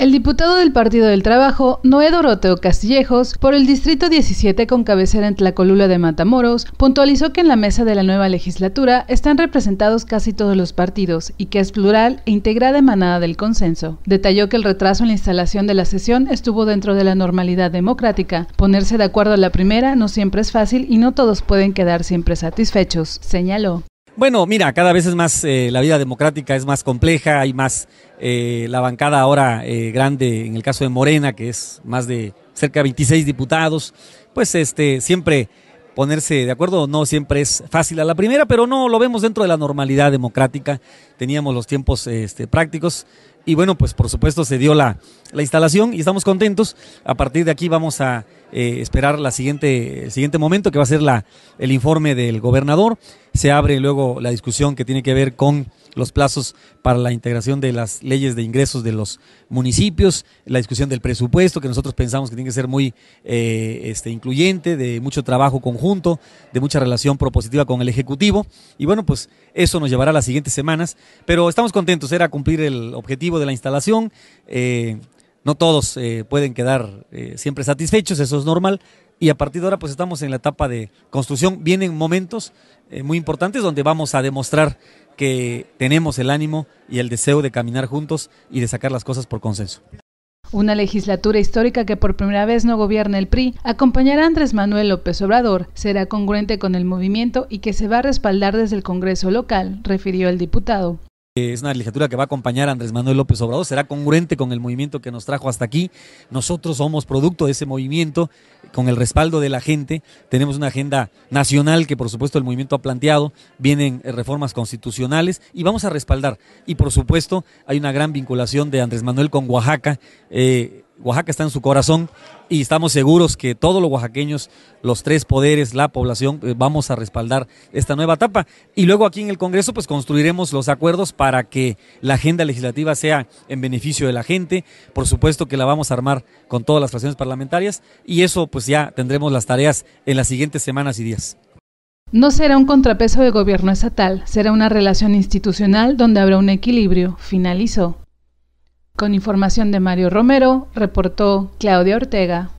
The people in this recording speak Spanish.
El diputado del Partido del Trabajo, Noé Doroteo Castillejos, por el Distrito 17 con cabecera en Tlacolula de Matamoros, puntualizó que en la mesa de la nueva legislatura están representados casi todos los partidos y que es plural e integrada emanada del consenso. Detalló que el retraso en la instalación de la sesión estuvo dentro de la normalidad democrática. Ponerse de acuerdo a la primera no siempre es fácil y no todos pueden quedar siempre satisfechos, señaló. Bueno, mira, cada vez es más, eh, la vida democrática es más compleja, hay más, eh, la bancada ahora eh, grande, en el caso de Morena, que es más de cerca de 26 diputados, pues este, siempre ponerse de acuerdo no siempre es fácil a la primera, pero no lo vemos dentro de la normalidad democrática, teníamos los tiempos este, prácticos y bueno, pues por supuesto se dio la instalación y estamos contentos, a partir de aquí vamos a eh, esperar la siguiente, el siguiente momento que va a ser la, el informe del gobernador. Se abre luego la discusión que tiene que ver con los plazos para la integración de las leyes de ingresos de los municipios, la discusión del presupuesto, que nosotros pensamos que tiene que ser muy eh, este, incluyente, de mucho trabajo conjunto, de mucha relación propositiva con el Ejecutivo. Y bueno, pues eso nos llevará a las siguientes semanas, pero estamos contentos, era cumplir el objetivo de la instalación. Eh, no todos eh, pueden quedar eh, siempre satisfechos, eso es normal. Y a partir de ahora, pues estamos en la etapa de construcción. Vienen momentos eh, muy importantes donde vamos a demostrar que tenemos el ánimo y el deseo de caminar juntos y de sacar las cosas por consenso. Una legislatura histórica que por primera vez no gobierna el PRI, acompañará a Andrés Manuel López Obrador, será congruente con el movimiento y que se va a respaldar desde el Congreso local, refirió el diputado es una legislatura que va a acompañar a Andrés Manuel López Obrador, será congruente con el movimiento que nos trajo hasta aquí. Nosotros somos producto de ese movimiento, con el respaldo de la gente. Tenemos una agenda nacional que por supuesto el movimiento ha planteado, vienen eh, reformas constitucionales y vamos a respaldar. Y por supuesto hay una gran vinculación de Andrés Manuel con Oaxaca. Eh, Oaxaca está en su corazón y estamos seguros que todos los oaxaqueños, los tres poderes, la población, eh, vamos a respaldar esta nueva etapa. Y luego aquí en el Congreso, pues construiremos los acuerdos para que la agenda legislativa sea en beneficio de la gente. Por supuesto que la vamos a armar con todas las fracciones parlamentarias y eso pues ya tendremos las tareas en las siguientes semanas y días. No será un contrapeso de gobierno estatal, será una relación institucional donde habrá un equilibrio, finalizó. Con información de Mario Romero, reportó Claudia Ortega.